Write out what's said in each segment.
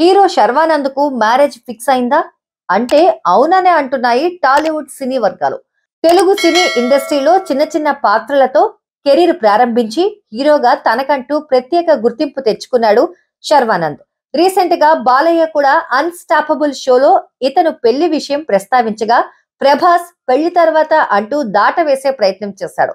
Hero Sharwanand కు marriage fix అయిందా అంటే అవుననే అంటున్నాయి టాలీవుడ్ సినీ వర్గాలు తెలుగు సినీ ఇండస్ట్రీలో చిన్న చిన్న పాత్రలతో కెరీర్ ప్రారంభించి హీరోగా తనకంటూ ప్రత్యేక గుర్తింపు తెచ్చుకున్నాడు శర్వానంద్ రీసెంట్ గా బాలయ్య కూడా అన్స్టాపబుల్ షోలో ఇతను పెళ్లి విషయం ప్రస్తావించగా ప్రభాస్ పెళ్లి తర్వాత అంటూ దాట వేసే ప్రయత్నం చేశాడు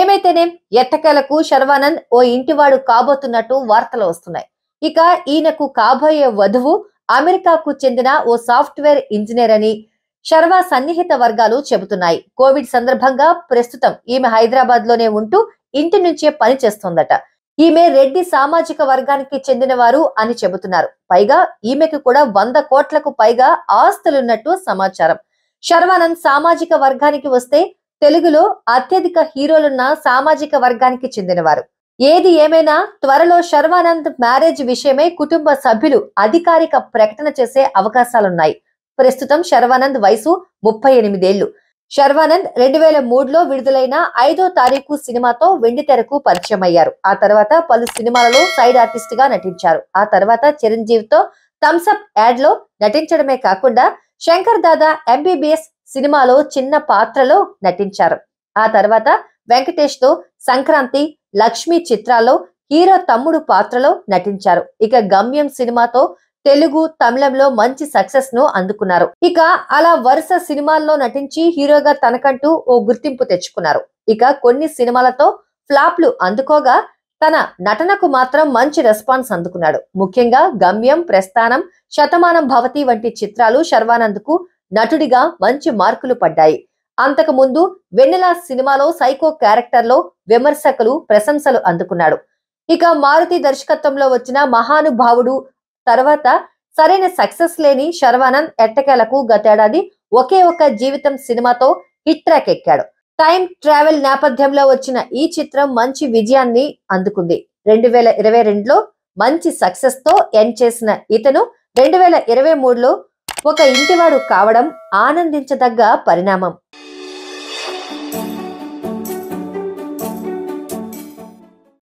ఏమైతేనేం ఎట్టకేలకు శర్వానంద్ ఓ ఇంటివాడు కాబోతున్నట్టు వార్తలు వస్తున్నాయి ఇక ఈయనకు కాబోయే వధువు అమెరికాకు చెందిన ఓ సాఫ్ట్వేర్ ఇంజనీర్ అని శర్వ సన్నిహిత వర్గాలు చెబుతున్నాయి కోవిడ్ సందర్భంగా ప్రస్తుతం ఈమె హైదరాబాద్ లోనే ఉంటూ ఇంటి నుంచే పని చేస్తోందట ఈమె రెడ్డి సామాజిక వర్గానికి చెందినవారు అని చెబుతున్నారు పైగా ఈమెకు కూడా వంద కోట్లకు పైగా ఆస్తులున్నట్టు సమాచారం శర్వానంద్ సామాజిక వర్గానికి వస్తే తెలుగులో అత్యధిక హీరోలున్న సామాజిక వర్గానికి చెందినవారు ఏది ఏమైనా త్వరలో శర్వానంద్ మ్యారేజ్ విషయమై కుటుంబ సభ్యులు అధికారిక ప్రకటన చేసే అవకాశాలున్నాయి ప్రస్తుతం శర్వానంద్ వయసు ముప్పై ఎనిమిదేళ్లు శర్వానంద్ రెండు వేల మూడులో విడుదలైన ఐదో తారీఖు సినిమాతో వెండితెరకు పరిచయం అయ్యారు ఆ తర్వాత పలు సినిమాలలో సైడ్ ఆర్టిస్ట్ గా నటించారు ఆ తర్వాత చిరంజీవితో థమ్స్అప్ యాడ్ లో నటించడమే కాకుండా శంకర్ దాదా ఎంబీబీఎస్ సినిమాలో చిన్న పాత్రలో నటించారు ఆ తర్వాత వెంకటేష్ తో సంక్రాంతి లక్ష్మి చిత్రాల్లో హీరో తమ్ముడు పాత్రలో నటించారు ఇక గమ్యం సినిమాతో తెలుగు తమిళంలో మంచి సక్సెస్ ను అందుకున్నారు ఇక అలా వరుస సినిమాల్లో నటించి హీరోగా తనకంటూ ఓ గుర్తింపు తెచ్చుకున్నారు ఇక కొన్ని సినిమాలతో ఫ్లాప్లు అందుకోగా తన నటనకు మాత్రం మంచి రెస్పాన్స్ అందుకున్నాడు ముఖ్యంగా గమ్యం ప్రస్థానం శతమానం భవతి వంటి చిత్రాలు శర్వానంద్ కు నటుడిగా మంచి మార్కులు పడ్డాయి అంతకుముందు వెన్నెల సినిమాలో సైకో క్యారెక్టర్ లో విమర్శకులు ప్రశంసలు అందుకున్నాడు ఇక మారుతి దర్శకత్వంలో వచ్చిన మహానుభావుడు తర్వాత సరైన సక్సెస్ లేని శర్వానంద్ ఎట్టకేలకు గతేడాది ఒకే ఒక జీవితం సినిమాతో హిట్ ట్రాక్ ఎక్కాడు టైం ట్రావెల్ నేపథ్యంలో వచ్చిన ఈ చిత్రం మంచి విజయాన్ని అందుకుంది రెండు వేల ఇరవై రెండులో మంచి సక్సెస్ తో ఎండ్ చేసిన ఇతను రెండు వేల ఇరవై మూడులో ఒక ఇంటివాడు కావడం ఆనందించదగ్గ పరిణామం Thank you.